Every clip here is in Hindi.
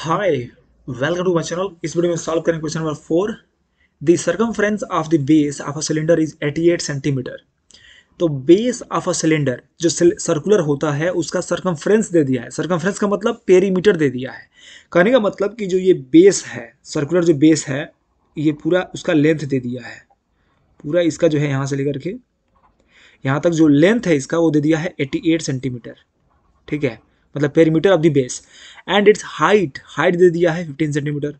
hi welcome to my channel इस वीडियो में सॉल्व करें question number four the circumference of the base of a cylinder is 88 centimetre तो बेस ऑफ अ सिलेंडर जो सर्कुलर होता है उसका सर्कमफ्रेंस दे दिया है सर्कमफ्रेंस का मतलब पेरीमीटर दे दिया है कहने का मतलब कि जो ये बेस है सर्कुलर जो बेस है ये पूरा उसका लेंथ दे दिया है पूरा इसका जो है यहाँ से लेकर के यहाँ तक जो लेंथ है इसका वो दे दिया है 88 सेंटीमीटर ठीक है मतलब perimeter of the base and its height height दे दिया है फिफ्टीन सेंटीमीटर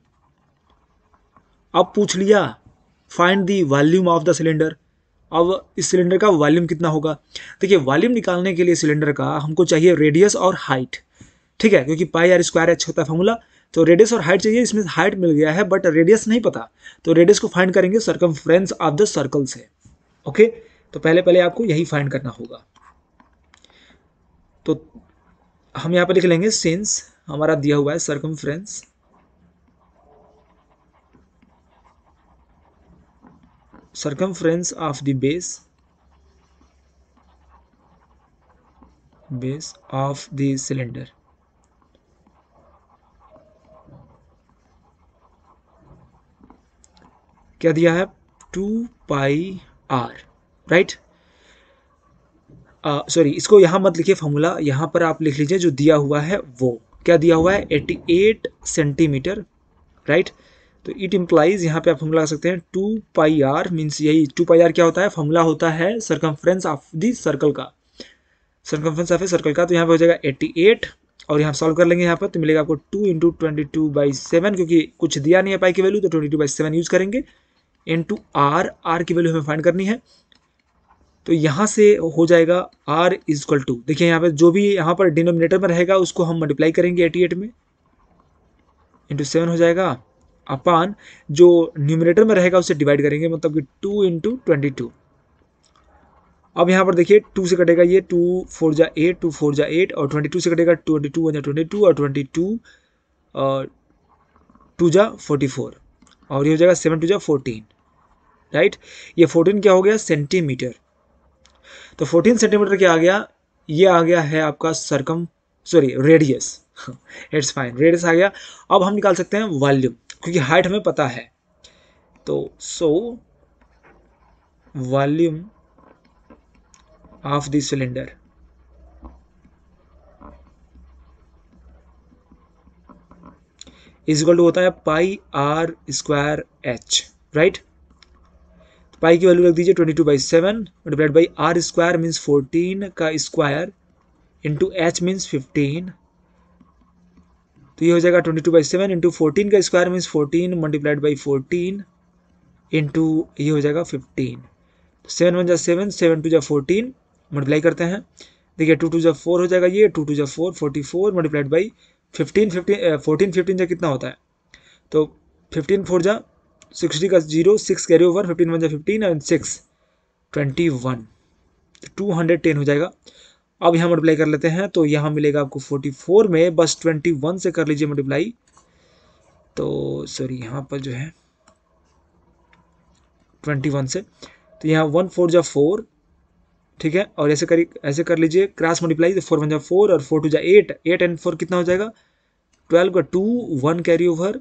अब पूछ लिया find the volume of the cylinder अब इस सिलेंडर का वॉल्यूम कितना होगा देखिए वॉल्यूम निकालने के लिए सिलेंडर का हमको चाहिए रेडियस और हाइट ठीक है क्योंकि पाई आर स्क्वायर एच होता है फॉर्मूला तो रेडियस और हाइट चाहिए इसमें हाइट मिल गया है बट रेडियस नहीं पता तो रेडियस को फाइंड करेंगे सर्कम ऑफ द सर्कल से ओके तो पहले पहले आपको यही फाइंड करना होगा तो हम यहाँ पर लिख लेंगे सिंस हमारा दिया हुआ है circumference circumference of the base base of the cylinder क्या दिया है two pi r right sorry इसको यहाँ मत लिखिए फॉर्मूला यहाँ पर आप लिख लीजिए जो दिया हुआ है वो क्या दिया हुआ है 88 सेंटीमीटर राइट तो इट इम्प्लाइज यहाँ पे आप फॉर्मूला कर सकते हैं टू पाई आर मीन्स यही टू पाई आर क्या होता है फॉर्मूला होता है सरकमफ्रेंस ऑफ दी सर्कल का सरकमफ्रेंस ऑफ ए सर्कल का तो यहाँ पे हो जाएगा 88 और यहाँ सॉल्व कर लेंगे यहाँ पर तो मिलेगा आपको two into twenty two by seven क्योंकि कुछ दिया नहीं है पाई की वैल्यू तो twenty two by seven use करेंगे इन टू आर आर की वैल्यू हमें फाइंड करनी है तो यहाँ से हो जाएगा आर इज इक्वल टू देखिए यहाँ पर जो भी यहाँ पर डिनोमिनेटर में रहेगा उसको हम मल्टीप्लाई करेंगे एटी एट में इंटू सेवन हो जाएगा अपान जो न्यूमिनेटर में रहेगा उसे डिवाइड करेंगे मतलब कि टू इंटू ट्वेंटी टू अब यहाँ पर देखिए टू से कटेगा ये टू फोर जा एट टू फोर जा एट और ट्वेंटी टू से कटेगा ट्वेंटी टू वन जा ट्वेंटी टू और ट्वेंटी टू टू जा फोर्टी फोर और ये हो जाएगा सेवन टू जा फोर्टीन राइट ये फोर्टीन क्या हो गया सेंटीमीटर तो 14 सेंटीमीटर क्या आ गया ये आ गया है आपका circum sorry radius it's fine radius आ गया अब हम निकाल सकते हैं वॉल्यूम क्योंकि हाइट हमें पता है तो so volume of the cylinder is equal to होता है pi r square h right pi की वैल्यू रख दीजिए twenty two by seven multiplied by r square means fourteen का square into h means fifteen तो ये हो जाएगा twenty two by seven into fourteen का square means fourteen multiplied by fourteen into ये हो जाएगा फिफ्टीन तो सेवन वन जा सेवन सेवन टू जा फोर्टीन मल्टीप्लाई करते हैं देखिए टू टू जा फोर हो जाएगा ये टू टू जा four forty four multiplied by fifteen fifteen fourteen fifteen जा कितना होता है तो फिफ्टीन फोर जा सिक्सटी का zero six carry over fifteen one जो fifteen and six twenty one two hundred ten हो जाएगा अब यहाँ मल्टीप्लाई कर लेते हैं तो यहाँ मिलेगा आपको फोर्टी फोर में बस ट्वेंटी वन से कर लीजिए मल्टीप्लाई तो सॉरी यहाँ पर जो है ट्वेंटी वन से तो यहाँ वन फोर जा फोर ठीक है और ऐसे करी ऐसे कर लीजिए क्रास मल्टीप्लाई तो फोर वन जा फोर और फोर टू जा एट एट एंड फोर कितना हो जाएगा ट्वेल्व का टू वन कैरी ओवर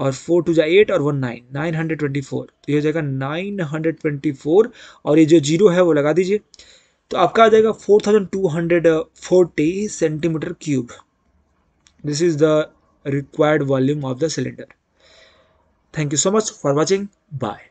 और फोर टू जा एट और one nine nine hundred twenty four तो ये हो जाएगा नाइन हंड्रेड ट्वेंटी फोर और ये जो जीरो है वो लगा दीजिए तो आपका आ जाएगा four thousand two hundred forty centimetre cube this is the required volume of the cylinder thank you so much for watching bye